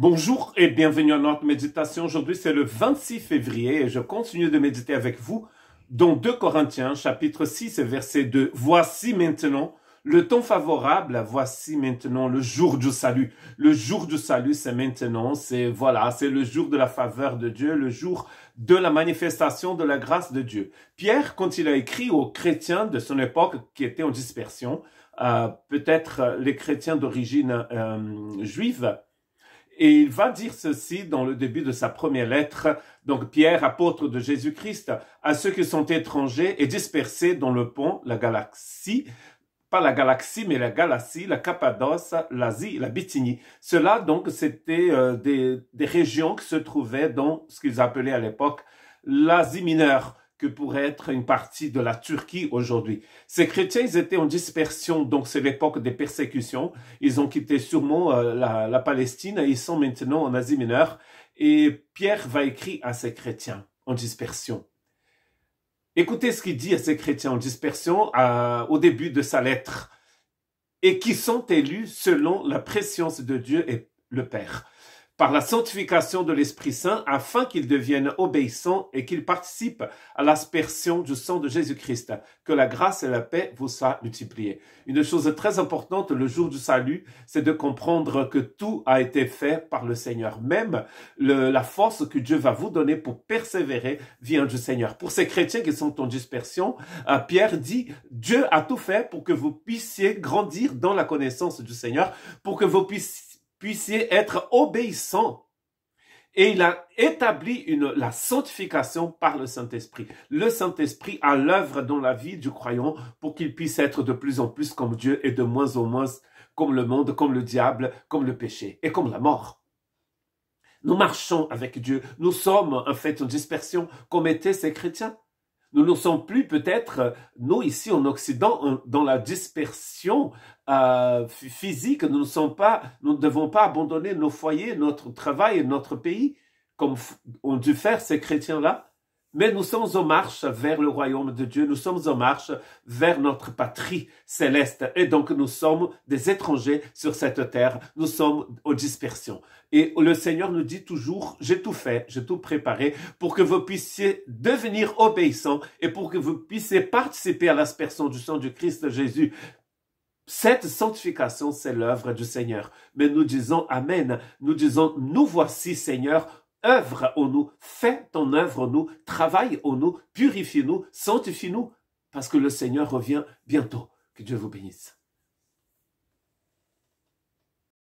Bonjour et bienvenue à notre méditation. Aujourd'hui, c'est le 26 février et je continue de méditer avec vous dans 2 Corinthiens, chapitre 6 verset 2. Voici maintenant le temps favorable, voici maintenant le jour du salut. Le jour du salut, c'est maintenant, c'est voilà, c'est le jour de la faveur de Dieu, le jour de la manifestation de la grâce de Dieu. Pierre, quand il a écrit aux chrétiens de son époque qui étaient en dispersion, euh, peut-être les chrétiens d'origine euh, juive, et il va dire ceci dans le début de sa première lettre, donc Pierre, apôtre de Jésus-Christ, à ceux qui sont étrangers et dispersés dans le pont, la galaxie, pas la galaxie, mais la galaxie, la Cappadoce, l'Asie, la Bithynie. Cela, donc, c'était euh, des régions qui se trouvaient dans ce qu'ils appelaient à l'époque l'Asie mineure, que pourrait être une partie de la Turquie aujourd'hui. Ces chrétiens ils étaient en dispersion, donc c'est l'époque des persécutions. Ils ont quitté sûrement euh, la, Palestine et ils sont maintenant en Asie mineure. Et Pierre va écrire à ces chrétiens en dispersion. Écoutez ce qu'il dit à ces chrétiens en dispersion euh, au début de sa lettre et qui sont élus selon la préscience de Dieu et le Père par la sanctification de l'Esprit Saint, afin qu'ils deviennent obéissants et qu'ils participent à l'aspersion du sang de Jésus-Christ. Que la grâce et la paix vous soient multipliées. Une chose très importante le jour du salut, c'est de comprendre que tout a été fait par le Seigneur. Même la force que Dieu va vous donner pour persévérer vient du Seigneur. Pour ces chrétiens qui sont en dispersion, euh, Pierre dit, Dieu a tout fait pour que vous puissiez grandir dans la connaissance du Seigneur, pour que vous puissiez puissiez être obéissant Et il a établi une, la sanctification par le Saint-Esprit. Le Saint-Esprit a l'œuvre dans la vie du croyant pour qu'il puisse être de plus en plus comme Dieu et de moins en moins comme le monde, comme le diable, comme le péché et comme la mort. Nous marchons avec Dieu. Nous sommes en fait en dispersion comme étaient ces chrétiens. Nous ne sommes plus peut-être, nous ici en Occident, dans la dispersion euh, physique, nous ne sommes pas, nous ne devons pas abandonner nos foyers, notre travail et notre pays, comme ont dû faire ces chrétiens-là. Mais nous sommes en marche vers le royaume de Dieu, nous sommes en marche vers notre patrie céleste. Et donc nous sommes des étrangers sur cette terre, nous sommes aux dispersions. Et le Seigneur nous dit toujours, j'ai tout fait, j'ai tout préparé pour que vous puissiez devenir obéissants et pour que vous puissiez participer à l'aspersion du sang du Christ Jésus. Cette sanctification, c'est l'œuvre du Seigneur. Mais nous disons Amen. Nous disons, nous voici Seigneur, œuvre en nous, fais ton œuvre en nous, travaille en nous, purifie-nous, sanctifie-nous, parce que le Seigneur revient bientôt. Que Dieu vous bénisse.